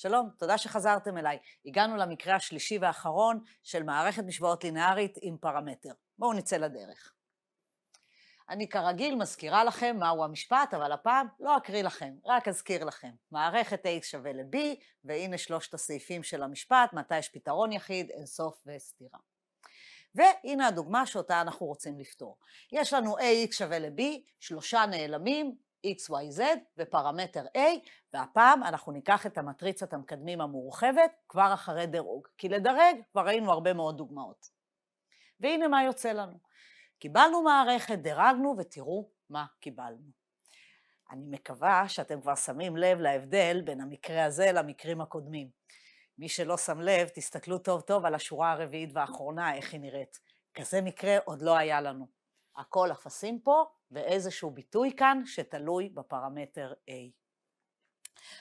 שלום, תודה שחזרתם אליי. הגענו למקרה השלישי והאחרון של מערכת משוואות לינארית עם פרמטר. בואו נצא לדרך. אני כרגיל מזכירה לכם מהו המשפט, אבל הפעם לא אקריא לכם, רק אזכיר לכם. מערכת A שווה ל-B, והנה שלושת הסעיפים של המשפט, מתי יש פתרון יחיד, אינסוף וסתירה. והנה הדוגמה שאותה אנחנו רוצים לפתור. יש לנו AX שווה ל-B, שלושה נעלמים, XYZ ופרמטר A, והפעם אנחנו ניקח את המטריצת המקדמים המורחבת כבר אחרי דירוג, כי לדרג כבר ראינו הרבה מאוד דוגמאות. והנה מה יוצא לנו. קיבלנו מערכת, דירגנו, ותראו מה קיבלנו. אני מקווה שאתם כבר שמים לב להבדל בין המקרה הזה למקרים הקודמים. מי שלא שם לב, תסתכלו טוב טוב על השורה הרביעית והאחרונה, איך היא נראית. כזה מקרה עוד לא היה לנו. הכל אפסים פה, ואיזשהו ביטוי כאן שתלוי בפרמטר A.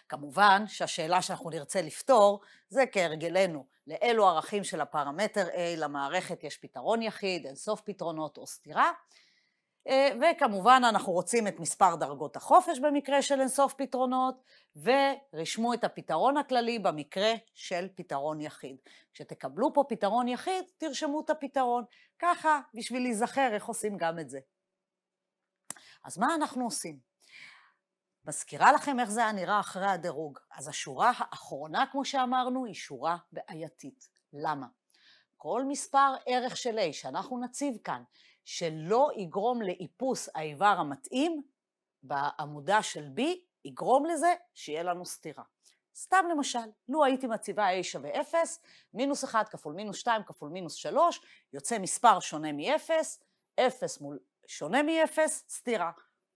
כמובן שהשאלה שאנחנו נרצה לפתור זה כהרגלנו, לאילו ערכים של הפרמטר A למערכת יש פתרון יחיד, סוף פתרונות או סתירה, אה, וכמובן אנחנו רוצים את מספר דרגות החופש במקרה של אינסוף פתרונות, ורשמו את הפתרון הכללי במקרה של פתרון יחיד. כשתקבלו פה פתרון יחיד, תרשמו את הפתרון. ככה, בשביל להיזכר איך עושים גם את זה. אז מה אנחנו עושים? מזכירה לכם איך זה היה נראה אחרי הדירוג. אז השורה האחרונה, כמו שאמרנו, היא שורה בעייתית. למה? כל מספר ערך של A שאנחנו נציב כאן, שלא יגרום לאיפוס האיבר המתאים בעמודה של B, יגרום לזה שיהיה לנו סתירה. סתם למשל, לו הייתי מציבה A שווה 0, מינוס 1 כפול מינוס 2 כפול מינוס 3, יוצא מספר שונה מ-0, 0 מול שונה מ-0, סתירה.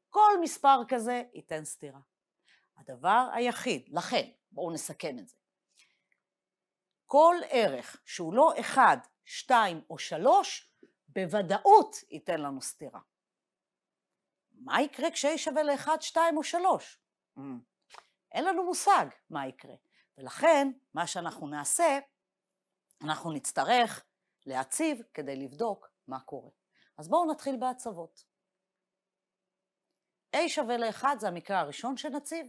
כל מספר כזה ייתן סתירה. הדבר היחיד, לכן, בואו נסכם את זה. כל ערך שהוא לא 1, 2 או 3, בוודאות ייתן לנו סתירה. מה יקרה כש-a שווה ל-1, 2 או 3? Mm. אמ, אין לנו מושג מה יקרה. ולכן, מה שאנחנו נעשה, אנחנו נצטרך להציב כדי לבדוק מה קורה. אז בואו נתחיל בהצבות. A שווה ל-1 זה המקרה הראשון שנציב.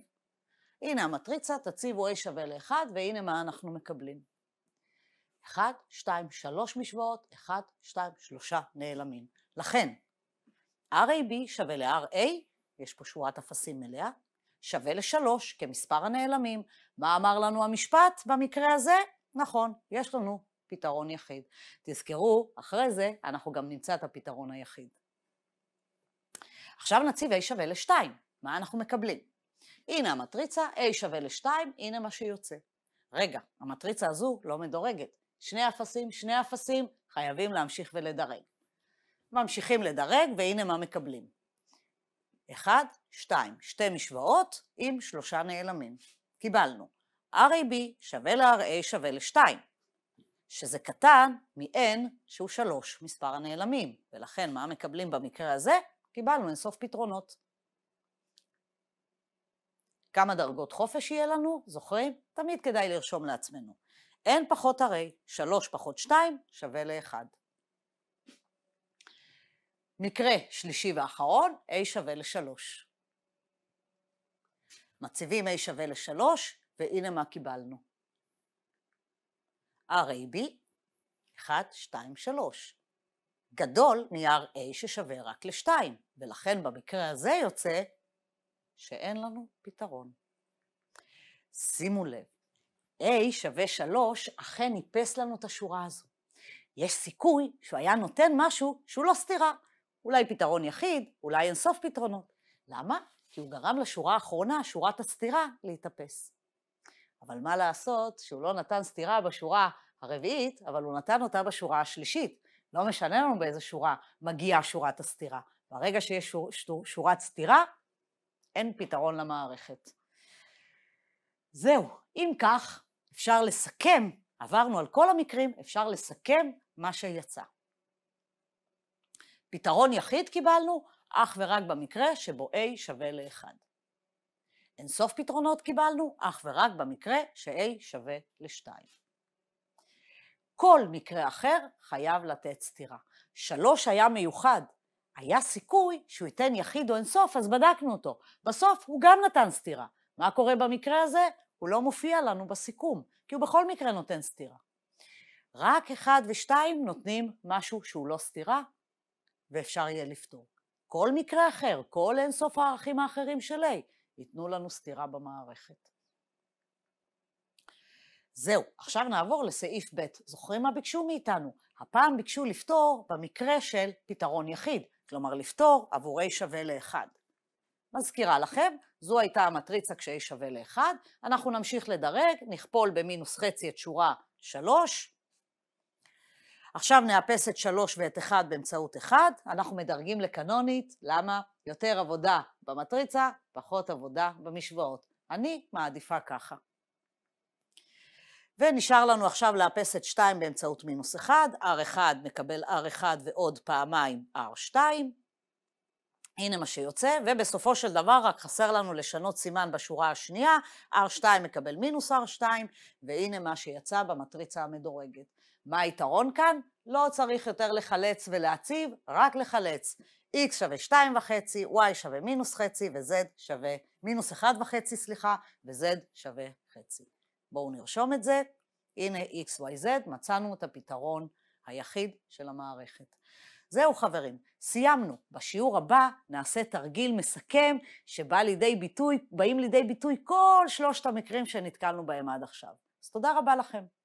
הנה המטריצה, תציבו A שווה ל-1, והנה מה אנחנו מקבלים. 1, 2, 3 משוואות, 1, 2, 3 נעלמים. לכן, RAB שווה ל-RA, יש פה שורת אפסים מלאה, שווה ל-3 כמספר הנעלמים. מה אמר לנו המשפט במקרה הזה? נכון, יש לנו פתרון יחיד. תזכרו, אחרי זה אנחנו גם נמצא את הפתרון היחיד. עכשיו נציב A שווה ל-2, מה אנחנו מקבלים? הנה המטריצה, A שווה ל-2, הנה מה שיוצא. רגע, המטריצה הזו לא מדורגת. שני אפסים, שני אפסים, חייבים להמשיך ולדרג. ממשיכים לדרג, והנה מה מקבלים. אחד, שתיים, שתי משוואות עם שלושה נעלמים. קיבלנו. RAB שווה ל-RA שווה ל-2. שזה קטן מ-n שהוא 3, מספר הנעלמים, ולכן מה מקבלים במקרה הזה? קיבלנו אינסוף פתרונות. כמה דרגות חופש יהיה לנו? זוכרים? תמיד כדאי לרשום לעצמנו. n פחות הרי, 3 פחות 2 שווה ל-1. מקרה שלישי ואחרון, a שווה ל-3. מציבים a שווה ל-3, והנה מה קיבלנו. הרי B 1, 2, 3. גדול נהיה A ששווה רק ל-2, ולכן במקרה הזה יוצא שאין לנו פתרון. שימו לב, A שווה 3 אכן איפס לנו את השורה הזו. יש סיכוי שהוא היה נותן משהו שהוא לא סתירה. אולי פתרון יחיד, אולי אינסוף פתרונות. למה? כי הוא גרם לשורה האחרונה, שורת הסתירה, להתאפס. אבל מה לעשות שהוא לא נתן סתירה בשורה הרביעית, אבל הוא נתן אותה בשורה השלישית. לא משנה לנו באיזה שורה מגיעה שורת הסתירה. ברגע שיש שור, שור, שורת סתירה, אין פתרון למערכת. זהו, אם כך, אפשר לסכם, עברנו על כל המקרים, אפשר לסכם מה שיצא. פתרון יחיד קיבלנו אך ורק במקרה שבו A שווה ל-1. אינסוף פתרונות קיבלנו אך ורק במקרה ש-A שווה ל-2. כל מקרה אחר חייב לתת סתירה. שלוש היה מיוחד, היה סיכוי שהוא ייתן יחיד או אינסוף, אז בדקנו אותו. בסוף הוא גם נתן סתירה. מה קורה במקרה הזה? הוא לא מופיע לנו בסיכום, כי הוא בכל מקרה נותן סתירה. רק אחד ושתיים נותנים משהו שהוא לא סתירה, ואפשר יהיה לפתור. כל מקרה אחר, כל אינסוף הערכים האחרים של A, ייתנו לנו סתירה במערכת. זהו, עכשיו נעבור לסעיף ב'. זוכרים מה ביקשו מאיתנו? הפעם ביקשו לפתור במקרה של פתרון יחיד, כלומר לפתור עבור a שווה ל-1. מזכירה לכם, זו הייתה המטריצה כש-a שווה ל-1, אנחנו נמשיך לדרג, נכפול במינוס חצי את שורה 3, עכשיו נאפס את 3 ואת 1 באמצעות 1, אנחנו מדרגים לקנונית, למה? יותר עבודה במטריצה, פחות עבודה במשוואות. אני מעדיפה ככה. ונשאר לנו עכשיו לאפס את 2 באמצעות מינוס 1, R1 מקבל R1 ועוד פעמיים R2, הנה מה שיוצא, ובסופו של דבר רק חסר לנו לשנות סימן בשורה השנייה, R2 מקבל מינוס R2, והנה מה שיצא במטריצה המדורגת. מה היתרון כאן? לא צריך יותר לחלץ ולהציב, רק לחלץ. x שווה 2.5, y שווה מינוס חצי, וz שווה מינוס 1.5, סליחה, וz שווה חצי. בואו נרשום את זה, הנה XYZ, מצאנו את הפתרון היחיד של המערכת. זהו חברים, סיימנו. בשיעור הבא נעשה תרגיל מסכם שבא לידי ביטוי, באים לידי ביטוי כל שלושת המקרים שנתקלנו בהם עד עכשיו. אז תודה רבה לכם.